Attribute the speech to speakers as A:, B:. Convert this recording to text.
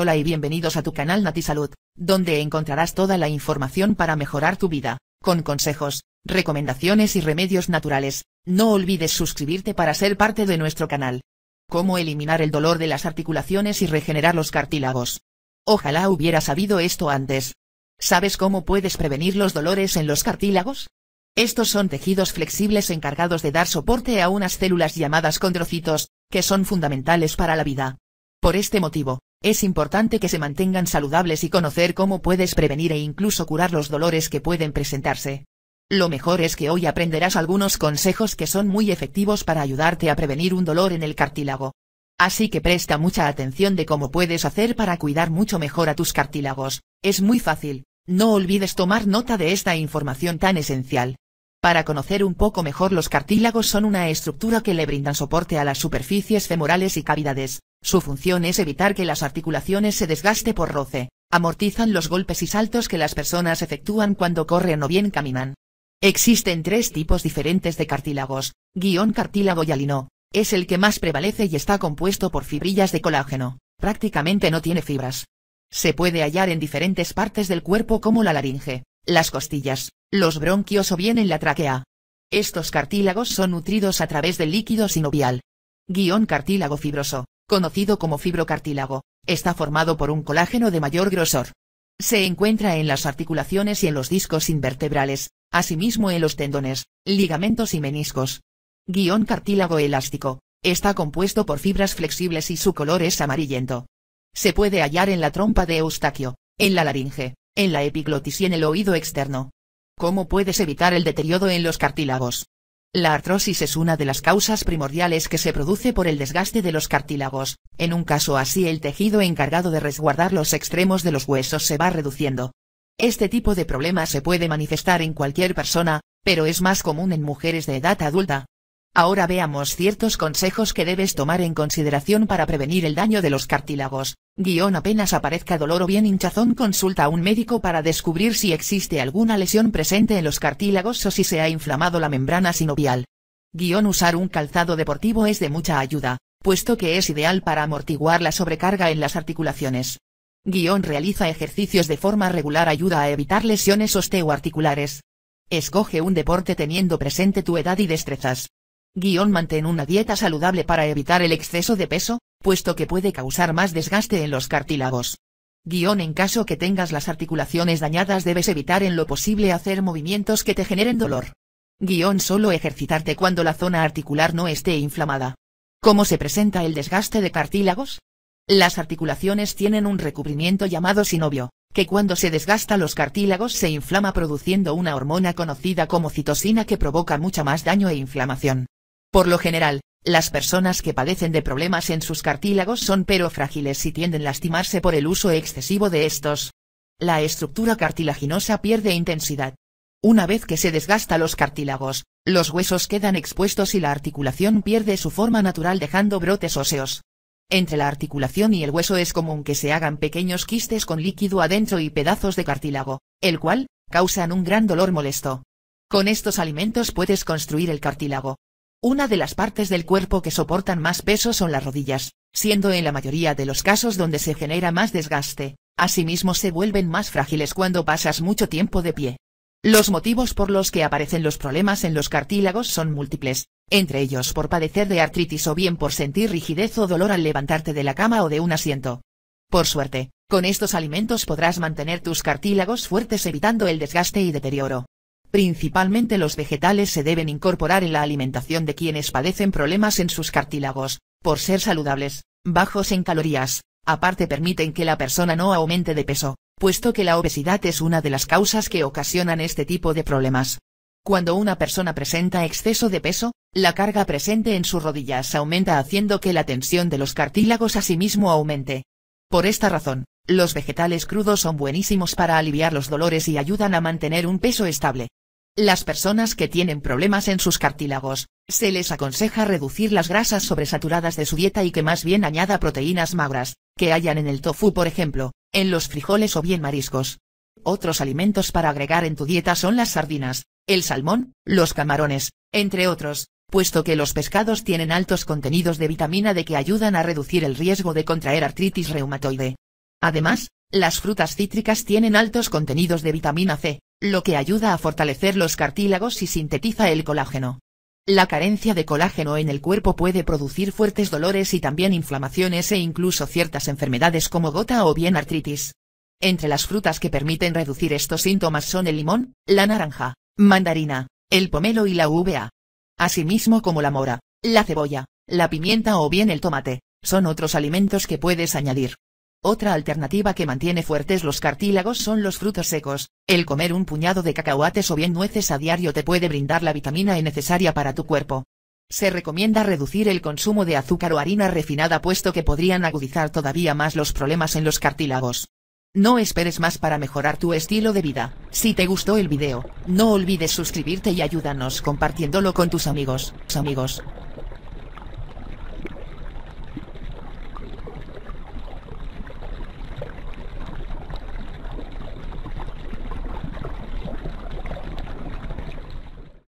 A: Hola y bienvenidos a tu canal NatiSalud, donde encontrarás toda la información para mejorar tu vida, con consejos, recomendaciones y remedios naturales. No olvides suscribirte para ser parte de nuestro canal. Cómo eliminar el dolor de las articulaciones y regenerar los cartílagos. Ojalá hubiera sabido esto antes. ¿Sabes cómo puedes prevenir los dolores en los cartílagos? Estos son tejidos flexibles encargados de dar soporte a unas células llamadas condrocitos, que son fundamentales para la vida. Por este motivo, es importante que se mantengan saludables y conocer cómo puedes prevenir e incluso curar los dolores que pueden presentarse. Lo mejor es que hoy aprenderás algunos consejos que son muy efectivos para ayudarte a prevenir un dolor en el cartílago. Así que presta mucha atención de cómo puedes hacer para cuidar mucho mejor a tus cartílagos, es muy fácil, no olvides tomar nota de esta información tan esencial. Para conocer un poco mejor los cartílagos son una estructura que le brindan soporte a las superficies femorales y cavidades, su función es evitar que las articulaciones se desgaste por roce, amortizan los golpes y saltos que las personas efectúan cuando corren o bien caminan. Existen tres tipos diferentes de cartílagos, guión cartílago alino, es el que más prevalece y está compuesto por fibrillas de colágeno, prácticamente no tiene fibras. Se puede hallar en diferentes partes del cuerpo como la laringe, las costillas, los bronquios o bien en la tráquea. Estos cartílagos son nutridos a través del líquido sinovial. Guión cartílago fibroso, conocido como fibrocartílago, está formado por un colágeno de mayor grosor. Se encuentra en las articulaciones y en los discos invertebrales, asimismo en los tendones, ligamentos y meniscos. Guión cartílago elástico, está compuesto por fibras flexibles y su color es amarillento. Se puede hallar en la trompa de Eustaquio, en la laringe, en la epiglotis y en el oído externo. ¿Cómo puedes evitar el deterioro en los cartílagos? La artrosis es una de las causas primordiales que se produce por el desgaste de los cartílagos, en un caso así el tejido encargado de resguardar los extremos de los huesos se va reduciendo. Este tipo de problema se puede manifestar en cualquier persona, pero es más común en mujeres de edad adulta. Ahora veamos ciertos consejos que debes tomar en consideración para prevenir el daño de los cartílagos. Guión apenas aparezca dolor o bien hinchazón consulta a un médico para descubrir si existe alguna lesión presente en los cartílagos o si se ha inflamado la membrana sinovial. Guión usar un calzado deportivo es de mucha ayuda, puesto que es ideal para amortiguar la sobrecarga en las articulaciones. Guión realiza ejercicios de forma regular ayuda a evitar lesiones osteoarticulares. Escoge un deporte teniendo presente tu edad y destrezas. Guión mantén una dieta saludable para evitar el exceso de peso, puesto que puede causar más desgaste en los cartílagos. Guión en caso que tengas las articulaciones dañadas debes evitar en lo posible hacer movimientos que te generen dolor. Guión solo ejercitarte cuando la zona articular no esté inflamada. ¿Cómo se presenta el desgaste de cartílagos? Las articulaciones tienen un recubrimiento llamado sinovio, que cuando se desgasta los cartílagos se inflama produciendo una hormona conocida como citosina que provoca mucha más daño e inflamación. Por lo general, las personas que padecen de problemas en sus cartílagos son pero frágiles y tienden a lastimarse por el uso excesivo de estos. La estructura cartilaginosa pierde intensidad. Una vez que se desgasta los cartílagos, los huesos quedan expuestos y la articulación pierde su forma natural dejando brotes óseos. Entre la articulación y el hueso es común que se hagan pequeños quistes con líquido adentro y pedazos de cartílago, el cual, causan un gran dolor molesto. Con estos alimentos puedes construir el cartílago, una de las partes del cuerpo que soportan más peso son las rodillas, siendo en la mayoría de los casos donde se genera más desgaste, asimismo se vuelven más frágiles cuando pasas mucho tiempo de pie. Los motivos por los que aparecen los problemas en los cartílagos son múltiples, entre ellos por padecer de artritis o bien por sentir rigidez o dolor al levantarte de la cama o de un asiento. Por suerte, con estos alimentos podrás mantener tus cartílagos fuertes evitando el desgaste y deterioro. Principalmente los vegetales se deben incorporar en la alimentación de quienes padecen problemas en sus cartílagos, por ser saludables, bajos en calorías, aparte permiten que la persona no aumente de peso, puesto que la obesidad es una de las causas que ocasionan este tipo de problemas. Cuando una persona presenta exceso de peso, la carga presente en sus rodillas aumenta haciendo que la tensión de los cartílagos asimismo aumente. Por esta razón, los vegetales crudos son buenísimos para aliviar los dolores y ayudan a mantener un peso estable. Las personas que tienen problemas en sus cartílagos, se les aconseja reducir las grasas sobresaturadas de su dieta y que más bien añada proteínas magras, que hayan en el tofu por ejemplo, en los frijoles o bien mariscos. Otros alimentos para agregar en tu dieta son las sardinas, el salmón, los camarones, entre otros, puesto que los pescados tienen altos contenidos de vitamina D que ayudan a reducir el riesgo de contraer artritis reumatoide. Además, las frutas cítricas tienen altos contenidos de vitamina C, lo que ayuda a fortalecer los cartílagos y sintetiza el colágeno. La carencia de colágeno en el cuerpo puede producir fuertes dolores y también inflamaciones e incluso ciertas enfermedades como gota o bien artritis. Entre las frutas que permiten reducir estos síntomas son el limón, la naranja, mandarina, el pomelo y la uva. Asimismo como la mora, la cebolla, la pimienta o bien el tomate, son otros alimentos que puedes añadir. Otra alternativa que mantiene fuertes los cartílagos son los frutos secos, el comer un puñado de cacahuates o bien nueces a diario te puede brindar la vitamina E necesaria para tu cuerpo. Se recomienda reducir el consumo de azúcar o harina refinada puesto que podrían agudizar todavía más los problemas en los cartílagos. No esperes más para mejorar tu estilo de vida. Si te gustó el video, no olvides suscribirte y ayúdanos compartiéndolo con tus amigos, amigos.